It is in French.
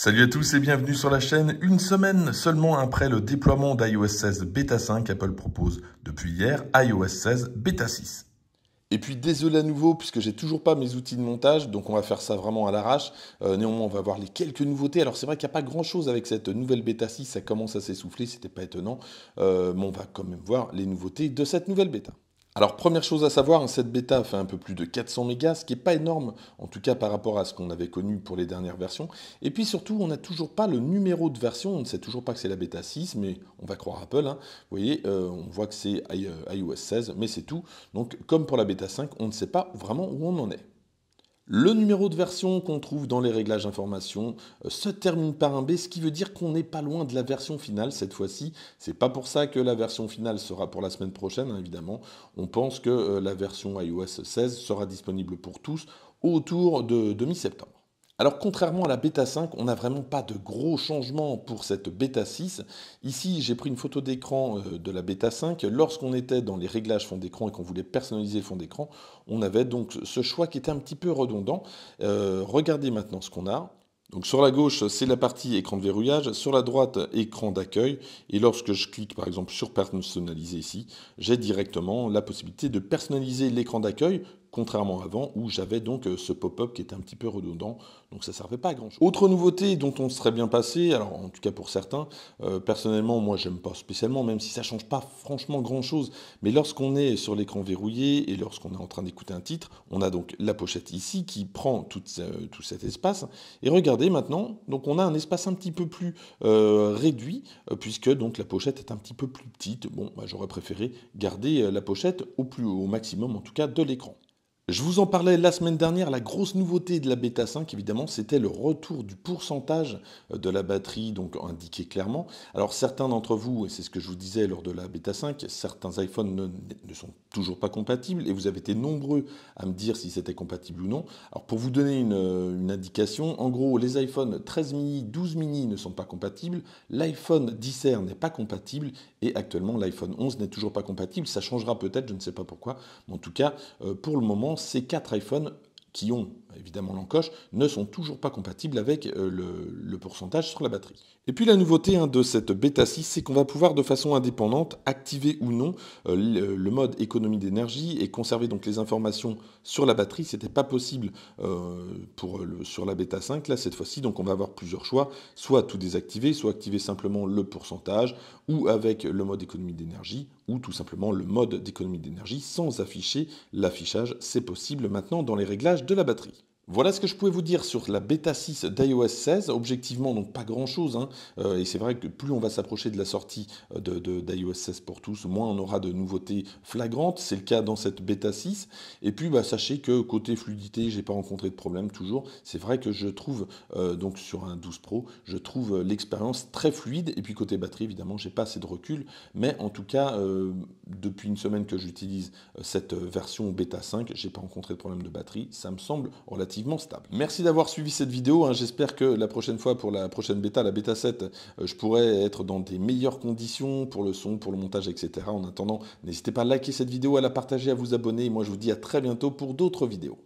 Salut à tous et bienvenue sur la chaîne. Une semaine seulement après le déploiement d'iOS 16 Beta 5, Apple propose depuis hier iOS 16 Beta 6. Et puis désolé à nouveau puisque j'ai toujours pas mes outils de montage, donc on va faire ça vraiment à l'arrache. Euh, néanmoins, on va voir les quelques nouveautés. Alors c'est vrai qu'il n'y a pas grand-chose avec cette nouvelle bêta 6, ça commence à s'essouffler, c'était pas étonnant, euh, mais on va quand même voir les nouveautés de cette nouvelle bêta. Alors première chose à savoir, hein, cette bêta fait un peu plus de 400 mégas, ce qui n'est pas énorme, en tout cas par rapport à ce qu'on avait connu pour les dernières versions. Et puis surtout, on n'a toujours pas le numéro de version, on ne sait toujours pas que c'est la bêta 6, mais on va croire Apple. Hein. Vous voyez, euh, on voit que c'est euh, iOS 16, mais c'est tout. Donc comme pour la bêta 5, on ne sait pas vraiment où on en est. Le numéro de version qu'on trouve dans les réglages informations euh, se termine par un B, ce qui veut dire qu'on n'est pas loin de la version finale cette fois-ci. C'est pas pour ça que la version finale sera pour la semaine prochaine, hein, évidemment. On pense que euh, la version iOS 16 sera disponible pour tous autour de, de mi-septembre. Alors contrairement à la bêta 5, on n'a vraiment pas de gros changements pour cette bêta 6. Ici, j'ai pris une photo d'écran euh, de la bêta 5. Lorsqu'on était dans les réglages fond d'écran et qu'on voulait personnaliser le fond d'écran, on avait donc ce choix qui était un petit peu redondant. Euh, regardez maintenant ce qu'on a. Donc sur la gauche, c'est la partie écran de verrouillage, sur la droite, écran d'accueil, et lorsque je clique par exemple sur personnaliser ici, j'ai directement la possibilité de personnaliser l'écran d'accueil contrairement avant où j'avais donc euh, ce pop-up qui était un petit peu redondant, donc ça servait pas à grand chose. Autre nouveauté dont on serait bien passé, alors en tout cas pour certains, euh, personnellement moi j'aime pas spécialement, même si ça change pas franchement grand chose, mais lorsqu'on est sur l'écran verrouillé et lorsqu'on est en train d'écouter un titre, on a donc la pochette ici qui prend tout, euh, cet espace, et regardez maintenant, donc on a un espace un petit peu plus réduit, puisque donc la pochette est un petit peu plus petite, bon bah, j'aurais préféré garder la pochette au plus au maximum en tout cas de l'écran. Je vous en parlais la semaine dernière, la grosse nouveauté de la bêta 5, évidemment, c'était le retour du pourcentage euh, de la batterie, donc indiqué clairement. Alors certains d'entre vous, et c'est ce que je vous disais lors de la bêta 5, certains iPhones ne, sont toujours pas compatibles, et vous avez été nombreux à me dire si c'était compatible ou non. Alors pour vous donner une, euh, indication, en gros, les iPhones 13 mini, 12 mini ne sont pas compatibles, l'iPhone 10R n'est pas compatible, et actuellement l'iPhone 11 n'est toujours pas compatible. Ça changera peut-être, je ne sais pas pourquoi, mais en tout cas, euh, pour le moment, ces quatre iPhones qui ont évidemment l'encoche, ne sont toujours pas compatibles avec euh, le, pourcentage sur la batterie. Et puis la nouveauté hein, de cette bêta 6, c'est qu'on va pouvoir de façon indépendante activer ou non euh, le, mode économie d'énergie et conserver donc les informations sur la batterie. Ce n'était pas possible euh, pour sur la bêta 5, là cette fois-ci, donc on va avoir plusieurs choix, soit tout désactiver, soit activer simplement le pourcentage, ou avec le mode économie d'énergie, ou tout simplement le mode d'économie d'énergie sans afficher l'affichage. C'est possible maintenant dans les réglages de la batterie. Voilà ce que je pouvais vous dire sur la bêta 6 d'iOS 16. Objectivement, donc pas grand-chose. Hein. Euh, et c'est vrai que plus on va s'approcher de la sortie euh, d'iOS 16 pour tous, moins on aura de nouveautés flagrantes. C'est le cas dans cette bêta 6. Et puis, bah, sachez que côté fluidité, j'ai pas rencontré de problème toujours. C'est vrai que je trouve, euh, donc sur un 12 Pro, je trouve l'expérience très fluide. Et puis côté batterie, évidemment, j'ai pas assez de recul. Mais en tout cas depuis une semaine que j'utilise euh, cette euh, version bêta 5, j'ai pas rencontré de problème de batterie, ça me semble relativement stable. Merci d'avoir suivi cette vidéo, hein. j'espère que la prochaine fois pour la prochaine bêta, la bêta 7, euh, je pourrai être dans des meilleures conditions pour le son, pour le montage, etc. En attendant, n'hésitez pas à liker cette vidéo, à la partager, à vous abonner, et moi je vous dis à très bientôt pour d'autres vidéos.